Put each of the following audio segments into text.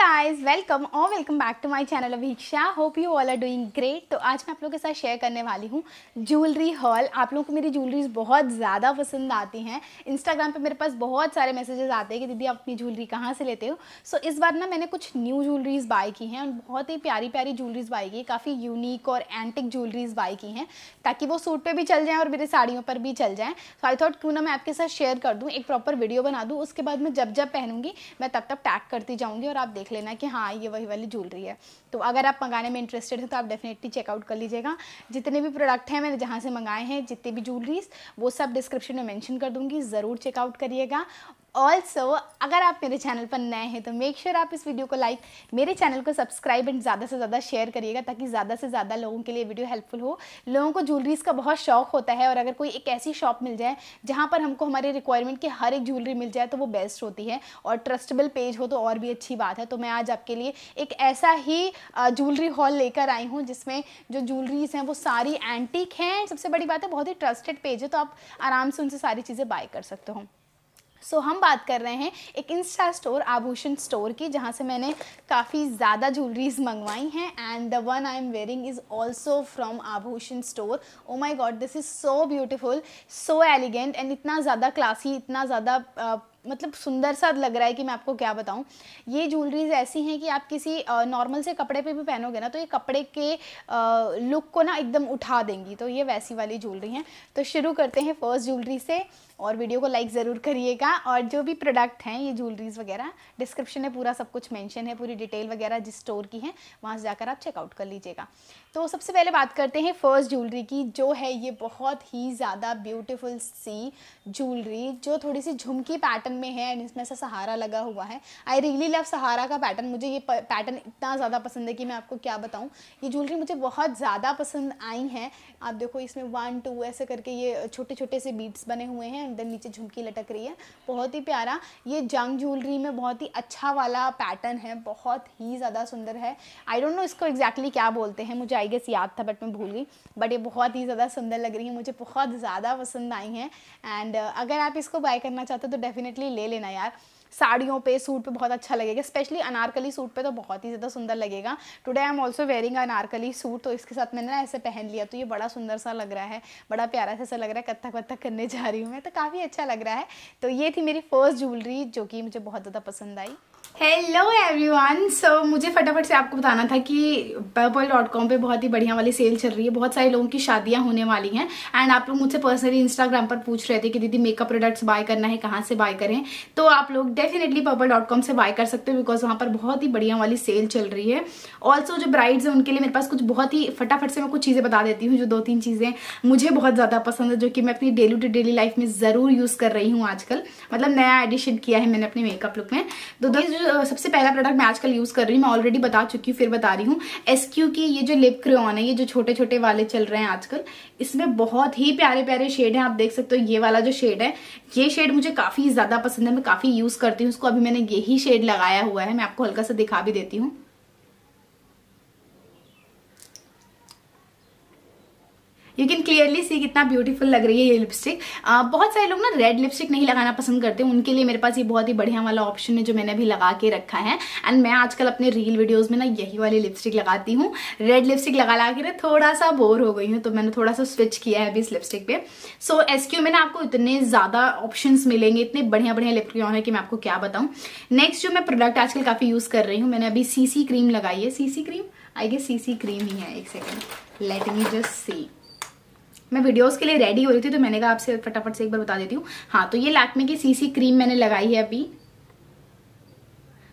guys welcome और welcome back to my channel Abhiksha hope you all are doing great तो आज मैं आप लोगों के साथ शेयर करने वाली हूँ ज्वेलरी हॉल आप लोगों को मेरी ज्वेलरीज बहुत ज़्यादा पसंद आती हैं इंस्टाग्राम पे मेरे पास बहुत सारे मैसेजेस आते हैं कि दीदी आप अपनी ज्वेलरी कहाँ से लेते हो सो so, इस बार ना मैंने कुछ न्यू ज्वेलरीज बाई की हैं और बहुत ही प्यारी प्यारी ज्वेलरीज बाई की काफ़ी यूनिक और एंटिक ज्वेलरीज बाई की हैं ताकि वो सूट पर भी चल जाएँ और मेरी साड़ियों पर भी चल जाएँ सो आई थॉट क्यों ना मैं आपके साथ शेयर कर दूँ एक प्रॉपर वीडियो बना दूँ उसके बाद मैं जब जब पहनूंगी मैं तब तब टैग करती जाऊँगी और आप देख देख लेना कि हाँ ये वही वाली ज्वेलरी है तो अगर आप मंगाने में इंटरेस्टेड हैं तो आप डेफिनेटली चेकआउट कर लीजिएगा जितने भी प्रोडक्ट हैं मैंने जहाँ से मंगाए हैं जितनी भी ज्वेलरीज वो सब डिस्क्रिप्शन में मैंशन कर दूँगी ज़रूर चेकआउट करिएगा ऑल्सो अगर आप मेरे चैनल पर नए हैं तो मेक श्योर sure आप इस वीडियो को लाइक मेरे चैनल को सब्सक्राइब एंड ज़्यादा से ज़्यादा शेयर करिएगा ताकि ज़्यादा से ज़्यादा लोगों के लिए वीडियो हेल्पफुल हो लोगों को ज्वेलरीज़ का बहुत शौक होता है और अगर कोई एक ऐसी शॉप मिल जाए जहाँ पर हमको हमारे रिक्वायरमेंट की हर एक ज्वेलरी मिल जाए तो वो बेस्ट होती है और ट्रस्टेबल पेज हो तो और भी अच्छी बात है तो मैं आज आपके लिए एक ऐसा ही ज्वेलरी हॉल लेकर आई हूँ जिसमें जो ज्वेलरीज़ हैं वो सारी एंटीक हैं सबसे बड़ी बात है बहुत ही ट्रस्टेड पेज है तो आप आराम से उनसे सारी चीज़ें बाय कर सकते हो सो so, हम बात कर रहे हैं एक इंस्टा स्टोर आभूषण स्टोर की जहाँ से मैंने काफ़ी ज़्यादा ज्वेलरीज मंगवाई हैं and the one I am wearing is also from Aabhushan store oh my god this is so beautiful so elegant and इतना ज़्यादा क्लासी इतना ज़्यादा मतलब सुंदर सा लग रहा है कि मैं आपको क्या बताऊं ये ज्वेलरीज ऐसी हैं कि आप किसी नॉर्मल से कपड़े पे भी पहनोगे ना तो ये कपड़े के लुक को ना एकदम उठा देंगी तो ये वैसी वाली ज्वेलरी हैं तो शुरू करते हैं फर्स्ट ज्वेलरी से और वीडियो को लाइक ज़रूर करिएगा और जो भी प्रोडक्ट हैं ये ज्वेलरीज वगैरह डिस्क्रिप्शन में पूरा सब कुछ मेंशन है पूरी डिटेल वगैरह जिस स्टोर की है वहाँ से जाकर आप चेकआउट कर लीजिएगा तो सबसे पहले बात करते हैं फर्स्ट ज्वेलरी की जो है ये बहुत ही ज़्यादा ब्यूटिफुल सी ज्वेलरी जो थोड़ी सी झुमकी पैटर्न में है एंड इसमें ऐसा सहारा लगा हुआ है आई रियली लव सहारा का पैटर्न मुझे ये पैटर्न इतना ज़्यादा पसंद है कि मैं आपको क्या बताऊँ ये ज्वेलरी मुझे बहुत ज़्यादा पसंद आई है आप देखो इसमें वन टू ऐसे करके ये छोटे छोटे से बीट्स बने हुए हैं एंड नीचे झुमकी लटक रही है बहुत ही प्यारा ये जंग ज्वेलरी में बहुत ही अच्छा वाला पैटर्न है बहुत ही ज़्यादा सुंदर है आई डोंट नो इसको एग्जैक्टली exactly क्या बोलते हैं मुझे आई गेस याद था बट मैं भूल गई बट ये बहुत ही ज़्यादा सुंदर लग रही है मुझे बहुत ज़्यादा पसंद आई हैं एंड अगर आप इसको बाय करना चाहते हो तो डेफिनेटली ले लेना यार साड़ियों पे सूट पे बहुत अच्छा लगेगा स्पेशली अनारकली सूट पे तो बहुत ही ज़्यादा सुंदर लगेगा today I am also wearing Anarkali suit तो इसके साथ मैंने ना ऐसे पहन लिया तो ये बड़ा सुंदर सा लग रहा है बड़ा प्यारा सा ऐसा लग रहा है कत्थक वत्थक करने जा रही हूँ मैं तो काफ़ी अच्छा लग रहा है तो ये थी मेरी फर्स्ट ज्वेलरी जो कि मुझे बहुत ज़्यादा पसंद आई हेलो एवरीवन सो मुझे फटाफट से आपको बताना था कि पर्पल डॉट कॉम पर बहुत ही बढ़िया वाली सेल चल रही है बहुत सारे लोगों की शादियां होने वाली हैं एंड आप लोग मुझसे पर्सनली इंस्टाग्राम पर पूछ रहे थे कि दीदी मेकअप प्रोडक्ट्स बाय करना है कहाँ से बाय करें तो आप लोग डेफिनेटली पर्पल डॉट कॉम से बाय कर सकते हो बिकॉज वहाँ पर बहुत ही बढ़िया वाली सेल चल रही है ऑल्सो जो ब्राइड्स हैं उनके लिए मेरे पास कुछ बहुत ही फटाफट से मैं कुछ चीज़ें बता देती हूँ जो दो तीन चीज़ें मुझे बहुत ज़्यादा पसंद है जो कि मैं अपनी डेली टू डेली लाइफ में ज़रूर यूज़ कर रही हूँ आजकल मतलब नया एडिशन किया है मैंने अपने मेकअप लुक में तो दस सबसे पहला प्रोडक्ट मैं आजकल यूज़ कर रही हूँ मैं ऑलरेडी बता चुकी हूँ फिर बता रही हूँ एस क्यू के ये जो लिप क्रियॉन है ये जो छोटे छोटे वाले चल रहे हैं आजकल इसमें बहुत ही प्यारे प्यारे शेड हैं आप देख सकते हो ये वाला जो शेड है ये शेड मुझे काफ़ी ज़्यादा पसंद है मैं काफ़ी यूज़ करती हूँ उसको अभी मैंने यही शेड लगाया हुआ है मैं आपको हल्का सा दिखा भी देती हूँ यू कैन क्लियरली सी कितना ब्यूटीफुल लग रही है ये लिपस्टिक बहुत सारे लोग ना रेड लिपस्टिक नहीं लगाना पसंद करते उनके लिए मेरे पास ये बहुत ही बढ़िया वाला ऑप्शन है जो मैंने अभी लगा के रखा है एंड मैं आजकल अपने रील वीडियोस में ना यही वाली लिपस्टिक लगाती हूँ रेड लिपस्टिक लगा ला के ना थोड़ा सा बोर हो गई हूँ तो मैंने थोड़ा सा स्विच किया है अभी इस लिपस्टिक पे सो so, एस में ना आपको इतने ज़्यादा ऑप्शन मिलेंगे इतने बढ़िया बढ़िया लिपस्टिक है कि मैं आपको क्या बताऊँ नेक्स्ट जो मैं प्रोडक्ट आजकल काफ़ी यूज़ कर रही हूँ मैंने अभी सी क्रीम लगाई है C cream I guess C cream ही है एक second let me just see मैं वीडियोस के लिए रेडी हो रही थी तो मैंने कहा आपसे फटाफट से एक बार बता देती हूँ हाँ तो ये लैक्मे की सीसी क्रीम मैंने लगाई है अभी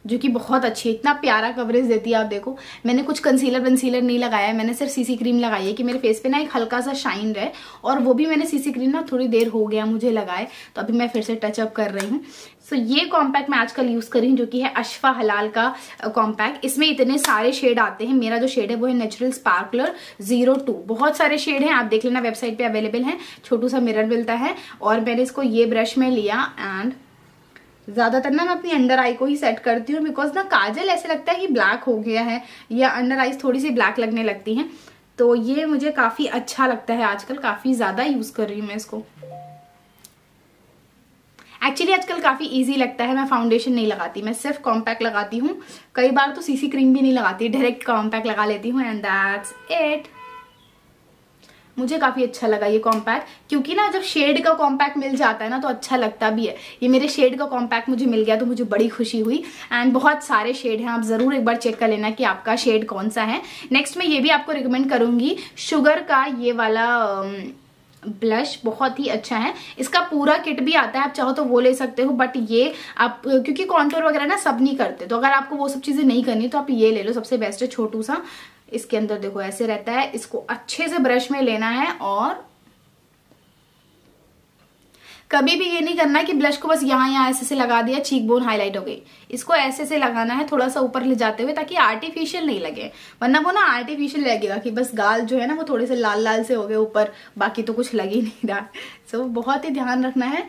जो कि बहुत अच्छी है इतना प्यारा कवरेज देती है आप देखो मैंने कुछ कंसीलर वंसीलर नहीं लगाया है मैंने सिर्फ सीसी क्रीम लगाई है कि मेरे फेस पे ना एक हल्का सा शाइन रहे और वो भी मैंने सीसी क्रीम ना थोड़ी देर हो गया मुझे लगाए तो अभी मैं फिर से टचअप कर रही हूँ सो so, ये कॉम्पैक्ट मैं आजकल यूज़ करी हूँ जो कि है अशफा हलाल का कॉम्पैक्ट इसमें इतने सारे शेड आते हैं मेरा जो शेड है वो है नेचुरल स्पार्कलर जीरो टू बहुत सारे शेड हैं आप देख लेना वेबसाइट पे अवेलेबल हैं छोटू सा मिरर मिलता है और मैंने इसको ये ब्रश में लिया एंड ज्यादातर ना मैं अपनी अंडर आई को ही सेट करती हूँ बिकॉज ना काजल ऐसे लगता है कि ब्लैक हो गया है या अंडर आईज थोड़ी सी ब्लैक लगने लगती हैं तो ये मुझे काफ़ी अच्छा लगता है आजकल काफ़ी ज़्यादा यूज़ कर रही हूँ मैं इसको एक्चुअली आजकल काफ़ी इजी लगता है मैं फाउंडेशन नहीं लगाती मैं सिर्फ कॉम्पैक्ट लगाती हूँ कई बार तो सीसी क्रीम भी नहीं लगाती डायरेक्ट कॉम्पैक्ट लगा लेती हूँ एंड दैट्स इट मुझे काफ़ी अच्छा लगा ये कॉम्पैक्ट क्योंकि ना जब शेड का कॉम्पैक्ट मिल जाता है ना तो अच्छा लगता भी है ये मेरे शेड का कॉम्पैक्ट मुझे मिल गया तो मुझे बड़ी खुशी हुई एंड बहुत सारे शेड हैं आप ज़रूर एक बार चेक कर लेना कि आपका शेड कौन सा है नेक्स्ट मैं ये भी आपको रिकमेंड करूंगी शुगर का ये वाला ब्लश um, बहुत ही अच्छा है इसका पूरा किट भी आता है आप चाहो तो वो ले सकते हो बट ये आप क्योंकि कॉन्टोर वगैरह ना सब नहीं करते तो अगर आपको वो सब चीज़ें नहीं करनी तो आप ये ले लो सबसे बेस्ट है छोटू सा इसके अंदर देखो ऐसे रहता है इसको अच्छे से ब्रश में लेना है और कभी भी ये नहीं करना कि ब्लश को बस यहाँ यहाँ ऐसे से लगा दिया चीक बोन हाईलाइट हो गई इसको ऐसे से लगाना है थोड़ा सा ऊपर ले जाते हुए ताकि आर्टिफिशियल नहीं लगे वरना वो ना आर्टिफिशियल लगेगा कि बस गाल जो है ना वो थोड़े से लाल लाल से हो गए ऊपर बाकी तो कुछ लग ही नहीं रहा सो so, बहुत ही ध्यान रखना है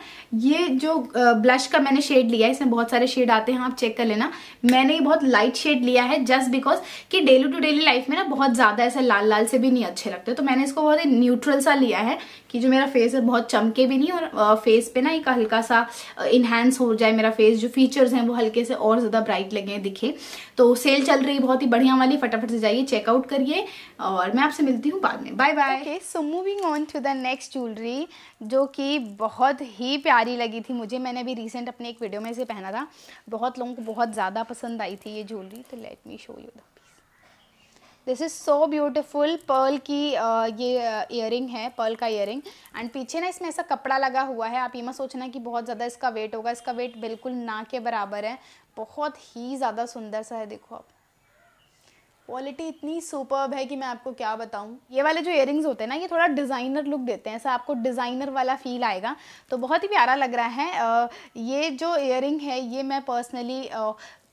ये जो ब्लश का मैंने शेड लिया है इसमें बहुत सारे शेड आते हैं आप चेक कर लेना मैंने ये बहुत लाइट शेड लिया है जस्ट बिकॉज कि डेली टू डेली लाइफ में ना बहुत ज़्यादा ऐसे लाल लाल से भी नहीं अच्छे लगते तो मैंने इसको बहुत ही न्यूट्रल सा लिया है कि जो मेरा फेस है बहुत चमके भी नहीं और फेस पे ना एक हल्का सा इन्हेंस हो जाए मेरा फेस जो फीचर्स हैं वो हल्के से और ज़्यादा ब्राइट लगे दिखे तो सेल चल रही है बहुत ही बढ़िया वाली फटाफट से जाइए चेकआउट करिए और मैं आपसे मिलती हूँ बाद में bye bye so moving on to the next jewellery जो कि बहुत ही प्यारी लगी थी मुझे मैंने अभी रिसेंट अपने एक वीडियो में इसे पहना था बहुत लोगों को बहुत ज़्यादा पसंद आई थी ये ज्वेलरी तो let me show you the this is so beautiful pearl की ये इयर है पर्ल का इयर एंड पीछे ना इसमें ऐसा कपड़ा लगा हुआ है आप ये मत सोचना कि बहुत ज़्यादा इसका वेट होगा इसका वेट बिल्कुल ना के बराबर है बहुत ही ज़्यादा सुंदर सा है देखो आप क्वालिटी इतनी सुपर्ब है कि मैं आपको क्या बताऊँ ये वाले जो इयरिंग्स होते हैं ना ये थोड़ा डिज़ाइनर लुक देते हैं ऐसा आपको डिज़ाइनर वाला फील आएगा तो बहुत ही प्यारा लग रहा है ये जो इयरिंग है ये मैं पर्सनली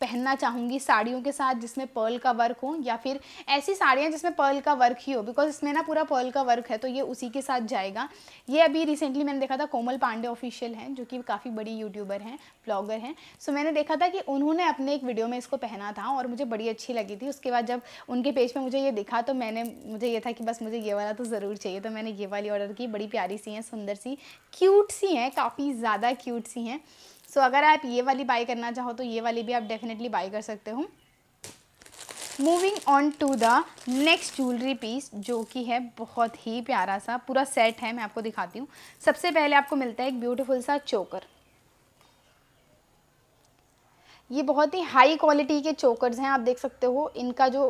पहनना चाहूँगी साड़ियों के साथ जिसमें पर्ल का वर्क हो या फिर ऐसी साड़ियाँ जिसमें पर्ल का वर्क ही हो बिकॉज इसमें ना पूरा पर्ल का वर्क है तो ये उसी के साथ जाएगा ये अभी रिसेंटली मैंने देखा था कोमल पांडे ऑफिशियल हैं जो कि काफ़ी बड़ी यूट्यूबर हैं ब्लॉगर हैं सो मैंने देखा था कि उन्होंने अपने एक वीडियो में इसको पहना था और मुझे बड़ी अच्छी लगी थी उसके बाद जब उनके पेज पर मुझे ये दिखा तो मैंने मुझे ये था कि बस मुझे ये वाला तो ज़रूर चाहिए तो मैंने ये वाली ऑर्डर की बड़ी प्यारी सी हैं सुंदर सी क्यूट सी हैं काफ़ी ज़्यादा क्यूट सी हैं सो अगर आप ये वाली बाई करना चाहो तो ये वाली भी आप डेफिनेटली बाई कर सकते हो moving on to the next jewellery piece जो कि है बहुत ही प्यारा सा पूरा सेट है मैं आपको दिखाती हूँ सबसे पहले आपको मिलता है एक ब्यूटीफुल सा चोकर ये बहुत ही हाई क्वालिटी के चोकर्स हैं आप देख सकते हो इनका जो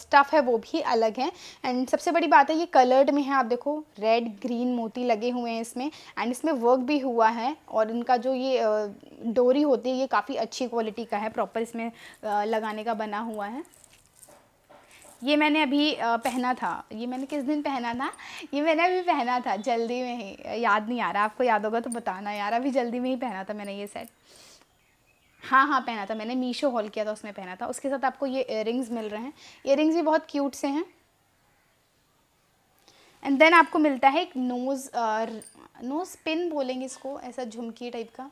स्टफ़ है वो भी अलग है एंड सबसे बड़ी बात है ये कलर्ड में है आप देखो रेड ग्रीन मोती लगे हुए हैं इसमें एंड इसमें वर्क भी हुआ है और इनका जो ये डोरी होती है ये काफ़ी अच्छी क्वालिटी का है प्रॉपर इसमें लगाने का बना हुआ है ये मैंने अभी पहना था ये मैंने किस दिन पहना था ये मैंने अभी पहना था जल्दी में ही याद नहीं आ रहा आपको याद होगा तो बताना यार अभी जल्दी में ही पहना था मैंने ये सेट हाँ हाँ पहना था मैंने मीशो हॉल किया था उसमें पहना था उसके साथ आपको ये इयर मिल रहे हैं इयर भी बहुत क्यूट से हैं एंड देन आपको मिलता है एक नोज़ नोज़ पिन बोलेंगे इसको ऐसा झुमकी टाइप का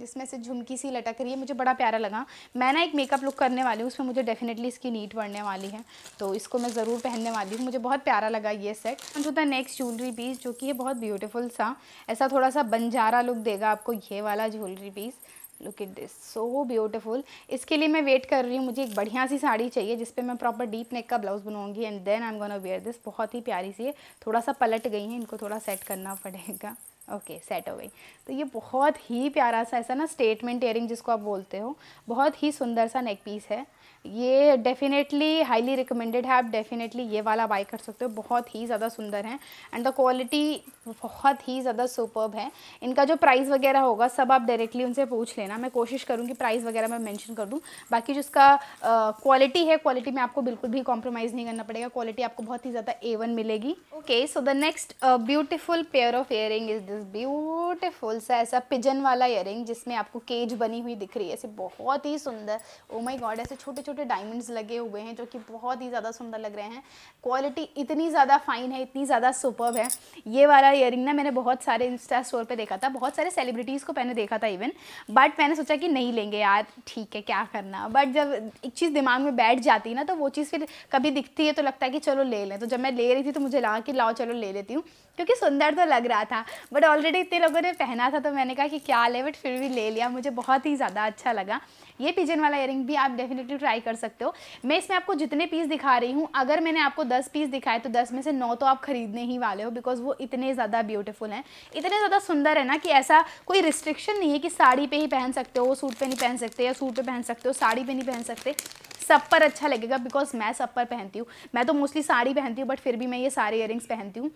जिसमें से झुमकी सी लटक रही है मुझे बड़ा प्यारा लगा मैं ना एक मेकअप लुक करने वाली हूँ उसमें मुझे डेफिनेटली इसकी नीट बढ़ने वाली है तो इसको मैं ज़रूर पहनने वाली हूँ मुझे बहुत प्यारा लगा ये set to the next jewellery piece जो कि है बहुत ब्यूटीफुल सा ऐसा थोड़ा सा बंजारा लुक देगा आपको ये वाला jewellery piece look it this so beautiful इसके लिए मैं वेट कर रही हूँ मुझे एक बढ़िया सी साड़ी चाहिए जिसपे मैं प्रॉपर डीप नेक का ब्लाउज बनाऊंगी and then I am gonna wear this बहुत ही प्यारी सी है थोड़ा सा पलट गई है इनको थोड़ा सेट करना पड़ेगा ओके सेट हो गई तो ये बहुत ही प्यारा सा ऐसा ना स्टेटमेंट एयरिंग जिसको आप बोलते हो बहुत ही सुंदर सा नेक पीस है ये डेफिनेटली हाईली रिकमेंडेड है आप डेफिनेटली ये वाला बाई कर सकते हो बहुत ही ज़्यादा सुंदर है एंड द क्वालिटी बहुत ही ज़्यादा सुपर्ब है इनका जो प्राइस वगैरह होगा सब आप डायरेक्टली उनसे पूछ लेना मैं कोशिश करूँगी प्राइस वगैरह मैं मैंशन कर दूँ बाकी जो इसका क्वालिटी है क्वालिटी में आपको बिल्कुल भी कॉम्प्रोमाइज़ नहीं करना पड़ेगा क्वालिटी आपको बहुत ही ज़्यादा ए मिलेगी okay so the next beautiful pair of ear is this beautiful सा ऐसा पिजन वाला इयर जिसमें आपको केज बनी हुई दिख रही है ऐसे बहुत ही सुंदर ओ माई गॉड ऐसे छोटे छोटे छोटे डायमंड्स लगे हुए हैं जो कि बहुत ही ज़्यादा सुंदर लग रहे हैं क्वालिटी इतनी ज़्यादा फाइन है इतनी ज़्यादा सुपर है ये वाला इयर ना मैंने बहुत सारे इंस्टा स्टोर पर देखा था बहुत सारे सेलिब्रिटीज़ को मैंने देखा था इवन बट मैंने सोचा कि नहीं लेंगे यार ठीक है क्या करना बट जब एक चीज़ दिमाग में बैठ जाती है ना तो वो चीज़ फिर कभी दिखती है तो लगता है कि चलो ले लें तो जब मैं ले रही थी तो मुझे लगा कि लाओ चलो ले लेती हूँ क्योंकि सुंदर तो लग रहा था बट ऑलरेडी इतने लोगों ने पहना था तो मैंने कहा कि क्या ले बट फिर भी ले लिया मुझे बहुत ही ज़्यादा अच्छा लगा ये पिजन वाला इयरिंग भी आप डेफिनेटली ट्राई कर सकते हो मैं इसमें आपको जितने पीस दिखा रही हूँ अगर मैंने आपको दस पीस दिखाए तो दस में से नौ तो आप खरीदने ही वाले हो बिकॉज वो इतने ज़्यादा ब्यूटीफुल हैं इतने ज़्यादा सुंदर है ना कि ऐसा कोई रिस्ट्रिक्शन नहीं है कि साड़ी पर ही पहन सकते हो सूट पर नहीं पहन सकते या सूट पर पहन सकते हो साड़ी पर नहीं पहन सकते सब पर अच्छा लगेगा बिकॉज मैं सब पर पहनती हूँ मैं तो मोस्टली साड़ी पहनती हूँ बट फिर भी मैं ये सारे इयरिंग्स पहनती हूँ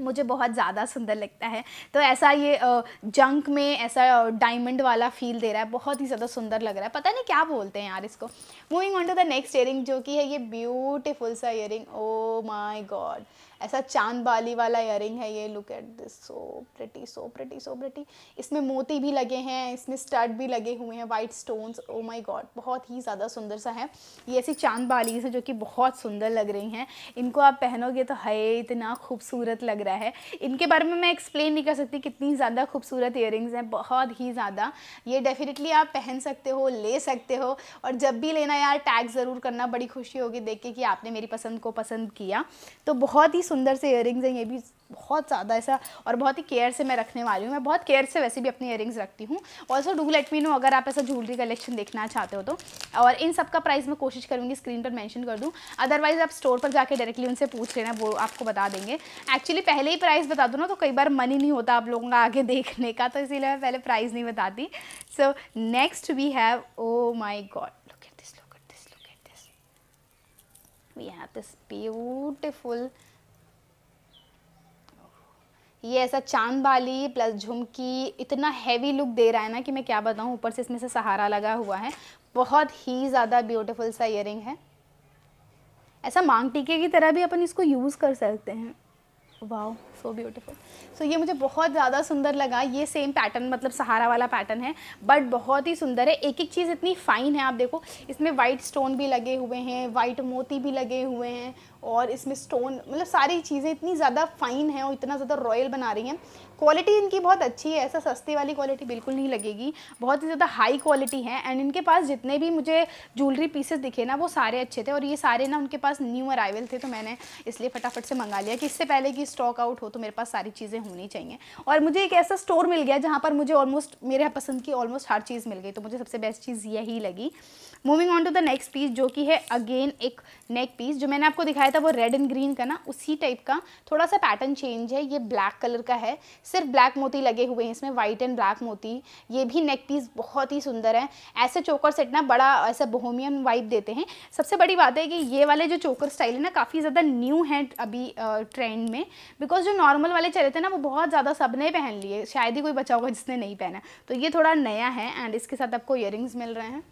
मुझे बहुत ज़्यादा सुंदर लगता है तो ऐसा ये जंक में ऐसा डायमंड वाला फील दे रहा है बहुत ही ज़्यादा सुंदर लग रहा है पता नहीं क्या बोलते हैं यार इसको moving on to the next earring जो कि है ये ब्यूटीफुल सा इयरिंग ओ माय गॉड ऐसा चांद बाली वाला इयरिंग है ये look at this so pretty so pretty so pretty इसमें मोती भी लगे हैं इसमें स्टड भी लगे हुए हैं white stones oh my god बहुत ही ज़्यादा सुंदर सा है ये ऐसी चांद बाली है जो कि बहुत सुंदर लग रही हैं इनको आप पहनोगे तो है इतना खूबसूरत लग रहा है इनके बारे में मैं एक्सप्लेन नहीं कर सकती कितनी ज़्यादा खूबसूरत ईयरिंग्स हैं बहुत ही ज़्यादा ये डेफिनेटली आप पहन सकते हो ले सकते हो और जब भी लेना यार टैग ज़रूर करना बड़ी खुशी होगी देख के कि आपने मेरी पसंद को पसंद किया तो बहुत ही सुंदर से इयर हैं ये भी बहुत ज़्यादा ऐसा और बहुत ही केयर से मैं रखने वाली हूँ मैं बहुत केयर से वैसे भी अपनी इयर रखती हूँ also do let me know अगर आप ऐसा ज्वेलरी कलेक्शन देखना चाहते हो तो और इन सब का प्राइस मैं कोशिश करूँगी स्क्रीन पर मैंशन कर दूँ अदरवाइज़ आप स्टोर पर जाकर डायरेक्टली उनसे पूछ लेना वो आपको बता देंगे एक्चुअली पहले ही प्राइस बता दूँ ना तो कई बार मन ही नहीं होता आप लोगों का आगे देखने का तो इसीलिए मैं पहले प्राइस नहीं बताती so next we have oh my god we have this beautiful ये ऐसा चांद बाली प्लस झुमकी इतना हैवी लुक दे रहा है ना कि मैं क्या बताऊँ ऊपर से इसमें से सहारा लगा हुआ है बहुत ही ज़्यादा ब्यूटीफुल सा इयर है ऐसा मांग टीके की तरह भी अपन इसको यूज़ कर सकते हैं वाओ सो ब्यूटीफुल सो ये मुझे बहुत ज़्यादा सुंदर लगा ये सेम पैटर्न मतलब सहारा वाला पैटर्न है बट बहुत ही सुंदर है एक एक चीज़ इतनी फ़ाइन है आप देखो इसमें वाइट स्टोन भी लगे हुए हैं वाइट मोती भी लगे हुए हैं और इसमें स्टोन मतलब सारी चीज़ें इतनी ज़्यादा फाइन हैं और इतना ज़्यादा रॉयल बना रही हैं क्वालिटी इनकी बहुत अच्छी है ऐसा सस्ती वाली क्वालिटी बिल्कुल नहीं लगेगी बहुत ही ज़्यादा हाई क्वालिटी है एंड इनके पास जितने भी मुझे ज्वेलरी पीसेस दिखे ना वो सारे अच्छे थे और ये सारे ना उनके पास न्यू अराइवल थे तो मैंने इसलिए फटाफट से मंगा लिया कि इससे पहले कि स्टॉक आउट हो तो मेरे पास सारी चीज़ें होनी चाहिए और मुझे एक ऐसा स्टोर मिल गया जहाँ पर मुझे ऑलमोस्ट मेरे पसंद की ऑलमोस्ट हर चीज़ मिल गई तो मुझे सबसे बेस्ट चीज़ यही लगी moving on to the next piece जो कि है अगेन एक नेक पीस जो मैंने आपको दिखाया था वो रेड एंड ग्रीन का ना उसी टाइप का थोड़ा सा पैटर्न चेंज है ये ब्लैक कलर का है सिर्फ ब्लैक मोती लगे हुए हैं इसमें वाइट एंड ब्लैक मोती ये भी नेक पीस बहुत ही सुंदर है ऐसे चोकर सेट ना बड़ा ऐसा बोहोमियन वाइब देते हैं सबसे बड़ी बात है कि ये वाले जो चोकर स्टाइल है ना काफ़ी ज़्यादा न्यू है अभी ट्रेंड में बिकॉज जो नॉर्मल वाले चले थे ना वो बहुत ज़्यादा सब पहन लिए शायद ही कोई बचा होगा जिसने नहीं पहना तो ये थोड़ा नया है एंड इसके साथ आपको ईयर मिल रहे हैं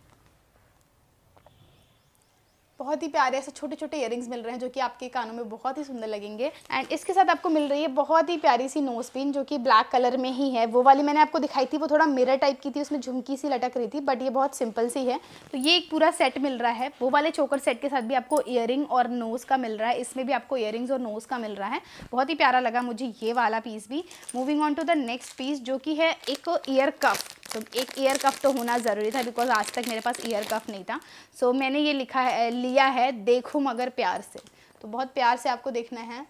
बहुत ही प्यारे ऐसे छोटे छोटे इयर मिल रहे हैं जो कि आपके कानों में बहुत ही सुंदर लगेंगे एंड इसके साथ आपको मिल रही है बहुत ही प्यारी सी नोज पिन जो कि ब्लैक कलर में ही है वो वाली मैंने आपको दिखाई थी वो थोड़ा मिरर टाइप की थी उसमें झुमकी सी लटक रही थी बट ये बहुत सिंपल सी है तो ये एक पूरा सेट मिल रहा है वो वाले चोकर सेट के साथ भी आपको इयर और नोज़ का मिल रहा है इसमें भी आपको इयर और नोज़ का मिल रहा है बहुत ही प्यारा लगा मुझे ये वाला पीस भी moving on to the next piece जो कि है एक ईयर कफ तो एक ईयर कफ तो होना ज़रूरी था बिकॉज आज तक मेरे पास ईयर कफ नहीं था सो so, मैंने ये लिखा है लिया है देखूँ मगर प्यार से तो बहुत प्यार से आपको देखना है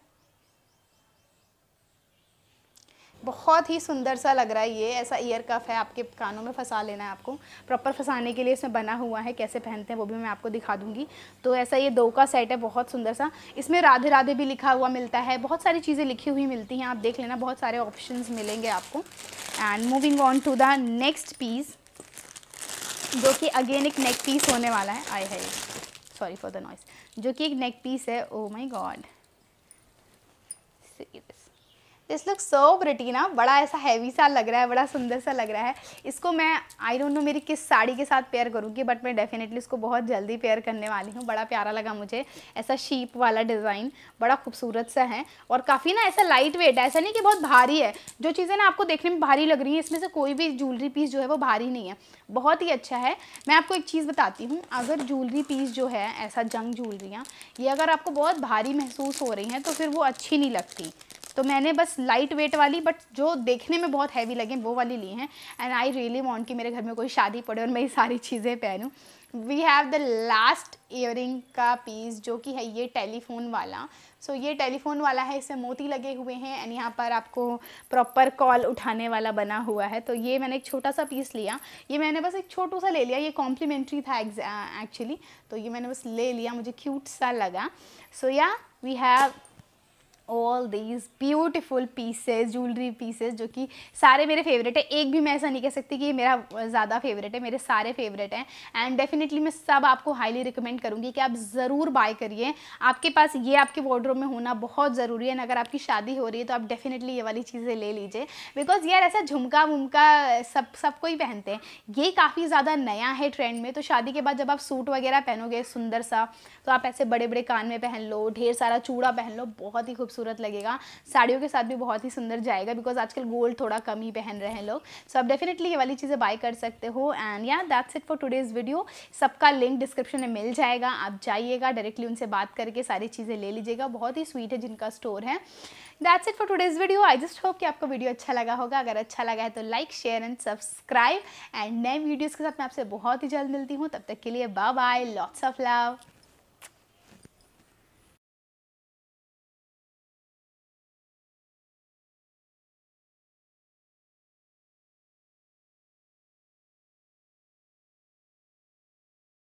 बहुत ही सुंदर सा लग रहा है ये ऐसा ईयर कफ है आपके कानों में फंसा लेना है आपको प्रॉपर फंसाने के लिए इसमें बना हुआ है कैसे पहनते हैं वो भी मैं आपको दिखा दूंगी तो ऐसा ये दो का सेट है बहुत सुंदर सा इसमें राधे राधे भी लिखा हुआ मिलता है बहुत सारी चीज़ें लिखी हुई मिलती हैं आप देख लेना बहुत सारे ऑप्शन मिलेंगे आपको and moving on to the next piece जो कि अगेन एक नेक पीस होने वाला है आई है सॉरी फॉर द नॉइस जो कि एक नेक पीस है oh my god this look so pretty ना बड़ा ऐसा हैवी सा लग रहा है बड़ा सुंदर सा लग रहा है इसको मैं आई डोंट नो मेरी किस साड़ी के साथ पेयर करूँगी बट मैं डेफिनेटली इसको बहुत जल्दी पेयर करने वाली हूँ बड़ा प्यारा लगा मुझे ऐसा शीप वाला डिज़ाइन बड़ा खूबसूरत सा है और काफ़ी ना ऐसा लाइट वेट है ऐसा नहीं कि बहुत भारी है जो चीज़ें ना आपको देखने में भारी लग रही हैं इसमें से कोई भी ज्वेलरी पीस जो है वो भारी नहीं है बहुत ही अच्छा है मैं आपको एक चीज़ बताती हूँ अगर ज्वेलरी पीस जो है ऐसा जंग ज्वेलरियाँ ये अगर आपको बहुत भारी महसूस हो रही हैं तो फिर वो अच्छी नहीं लगती तो मैंने बस लाइट वेट वाली बट जो देखने में बहुत हैवी लगे वो वाली ली हैं एंड आई रियली वॉन्ट कि मेरे घर में कोई शादी पड़े और मैं ये सारी चीज़ें पहनूँ we have the last ear का पीस जो कि है ये टेलीफोन वाला सो so, ये टेलीफोन वाला है इसमें मोती लगे हुए हैं एंड यहाँ पर आपको प्रॉपर कॉल उठाने वाला बना हुआ है तो ये मैंने एक छोटा सा पीस लिया ये मैंने बस एक छोटू सा ले लिया ये कॉम्प्लीमेंट्री था एक्चुअली तो ये मैंने बस ले लिया मुझे क्यूट सा लगा सो या we have all these beautiful pieces jewellery pieces जो कि सारे मेरे फेवरेट है एक भी मैं ऐसा नहीं कह सकती कि ये मेरा ज़्यादा फेवरेट है मेरे सारे फेवरेट हैं एंड डेफिनेटली मैं सब आपको हाईली रिकमेंड करूँगी कि आप ज़रूर बाय करिए आपके पास ये आपके वार्ड्रोब में होना बहुत ज़रूरी है अगर आपकी शादी हो रही है तो आप डेफिनेटली ये वाली चीज़ें ले लीजिए बिकॉज यार ऐसा झुमका वुमका सब सबको ही पहनते हैं ये काफ़ी ज़्यादा नया है ट्रेंड में तो शादी के बाद जब आप सूट वगैरह पहनोगे सुंदर सा तो आप ऐसे बड़े बड़े कान में पहन लो ढेर सारा चूड़ा पहन लो बहुत ही खूबसूरत खूबसूरत लगेगा साड़ियों के साथ भी बहुत ही सुंदर जाएगा बिकॉज आजकल गोल्ड थोड़ा कम ही पहन रहे हैं लोग सो आप डेफिनेटली ये वाली चीज़ें बाय कर सकते हो एंड या that's it for today's video सबका लिंक डिस्क्रिप्शन में मिल जाएगा आप जाइएगा डायरेक्टली उनसे बात करके सारी चीज़ें ले लीजिएगा बहुत ही स्वीट है जिनका स्टोर है that's it for today's video I just hope कि आपको वीडियो अच्छा लगा होगा अगर अच्छा लगा है तो लाइक शेयर एंड सब्सक्राइब एंड नए वीडियोज़ के साथ मैं आपसे बहुत ही जल्द मिलती हूँ तब तक के लिए bye bye lots of love